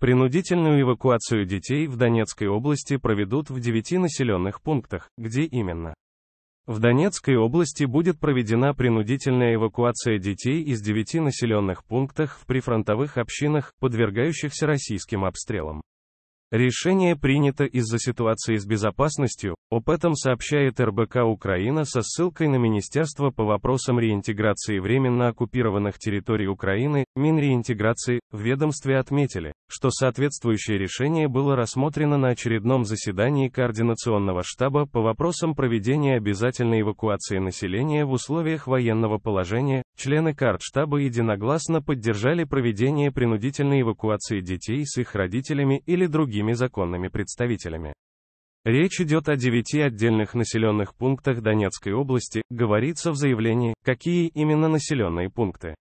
Принудительную эвакуацию детей в Донецкой области проведут в девяти населенных пунктах, где именно. В Донецкой области будет проведена принудительная эвакуация детей из девяти населенных пунктах в прифронтовых общинах, подвергающихся российским обстрелам. Решение принято из-за ситуации с безопасностью, об этом сообщает РБК Украина со ссылкой на Министерство по вопросам реинтеграции временно оккупированных территорий Украины, Минреинтеграции, в ведомстве отметили, что соответствующее решение было рассмотрено на очередном заседании Координационного штаба по вопросам проведения обязательной эвакуации населения в условиях военного положения, члены Кардштаба единогласно поддержали проведение принудительной эвакуации детей с их родителями или другими другими законными представителями. Речь идет о девяти отдельных населенных пунктах Донецкой области, говорится в заявлении, какие именно населенные пункты.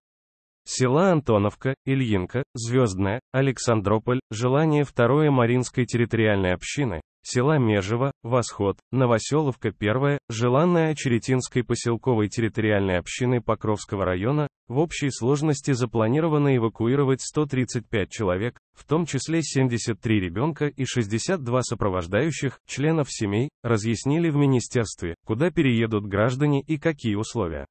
Села Антоновка, Ильинка, Звездная, Александрополь, Желание 2, Маринской территориальной общины, села Межево, Восход, Новоселовка 1, желанная Очеретинской поселковой территориальной общины Покровского района, в общей сложности запланировано эвакуировать 135 человек, в том числе 73 ребенка и 62 сопровождающих, членов семей, разъяснили в министерстве, куда переедут граждане и какие условия.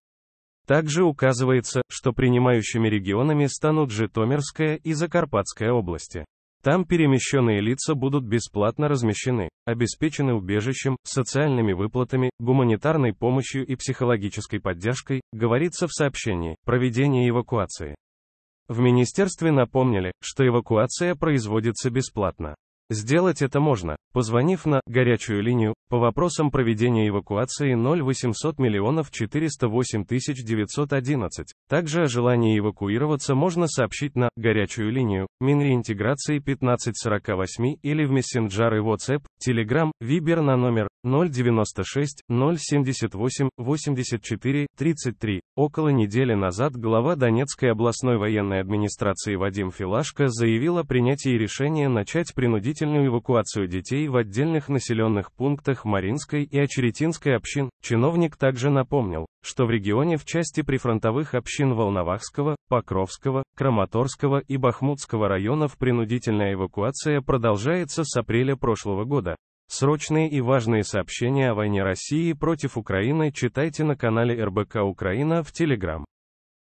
Также указывается, что принимающими регионами станут Житомирская и Закарпатская области. Там перемещенные лица будут бесплатно размещены, обеспечены убежищем, социальными выплатами, гуманитарной помощью и психологической поддержкой, говорится в сообщении «Проведение эвакуации». В министерстве напомнили, что эвакуация производится бесплатно. Сделать это можно, позвонив на горячую линию по вопросам проведения эвакуации 0800 миллионов 408 тысяч 911. Также о желании эвакуироваться можно сообщить на горячую линию Минреинтеграции 1548 или в мессенджеры WhatsApp, Telegram, Viber на номер 096 078 84 33. Около недели назад глава Донецкой областной военной администрации Вадим Филашко заявил о принятии решения начать принудительную эвакуацию детей врачей в отдельных населенных пунктах Маринской и Очеретинской общин, чиновник также напомнил, что в регионе в части прифронтовых общин Волновахского, Покровского, Краматорского и Бахмутского районов принудительная эвакуация продолжается с апреля прошлого года. Срочные и важные сообщения о войне России против Украины читайте на канале РБК Украина в Телеграм.